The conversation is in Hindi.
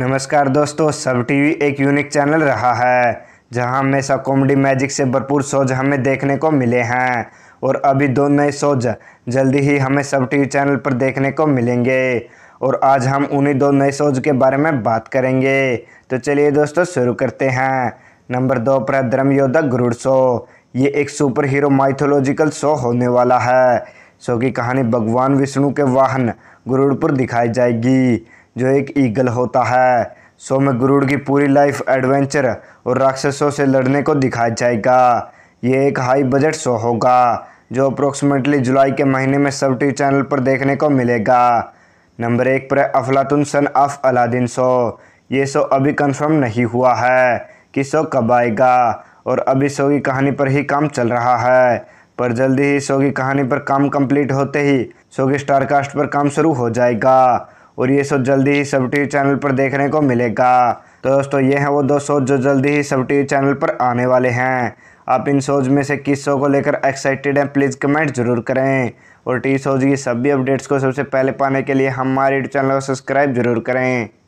नमस्कार दोस्तों सब टीवी एक यूनिक चैनल रहा है जहां हमेशा कॉमेडी मैजिक से भरपूर शोज हमें देखने को मिले हैं और अभी दो नए शोज जल्दी ही हमें सब टीवी चैनल पर देखने को मिलेंगे और आज हम उन्हीं दो नए शोज के बारे में बात करेंगे तो चलिए दोस्तों शुरू करते हैं नंबर दो पर है धर्म योद्धा गुरुड़ शो ये एक सुपर हीरो माइथोलॉजिकल शो होने वाला है शो की कहानी भगवान विष्णु के वाहन गुरुड़पुर दिखाई जाएगी जो एक ईगल होता है शो में गुरुड़ की पूरी लाइफ एडवेंचर और राक्षसों से लड़ने को दिखाया जाएगा ये एक हाई बजट शो होगा जो अप्रोक्सीमेटली जुलाई के महीने में सब टी चैनल पर देखने को मिलेगा नंबर एक पर Aflatoon son of Aladdin show ये शो अभी कंफर्म नहीं हुआ है कि शो कब आएगा और अभी शो की कहानी पर ही काम चल रहा है पर जल्दी ही शो की कहानी पर काम कंप्लीट होते ही शो के स्टारकास्ट पर काम शुरू हो जाएगा और ये शो जल्दी ही सब टी चैनल पर देखने को मिलेगा तो दोस्तों ये हैं वो दो शो जो जल्दी ही सब टी चैनल पर आने वाले हैं आप इन शोज में से किस शो को लेकर एक्साइटेड हैं प्लीज़ कमेंट जरूर करें और टी शोज की सभी अपडेट्स को सबसे पहले पाने के लिए हमारे यूट्यूब चैनल को सब्सक्राइब जरूर करें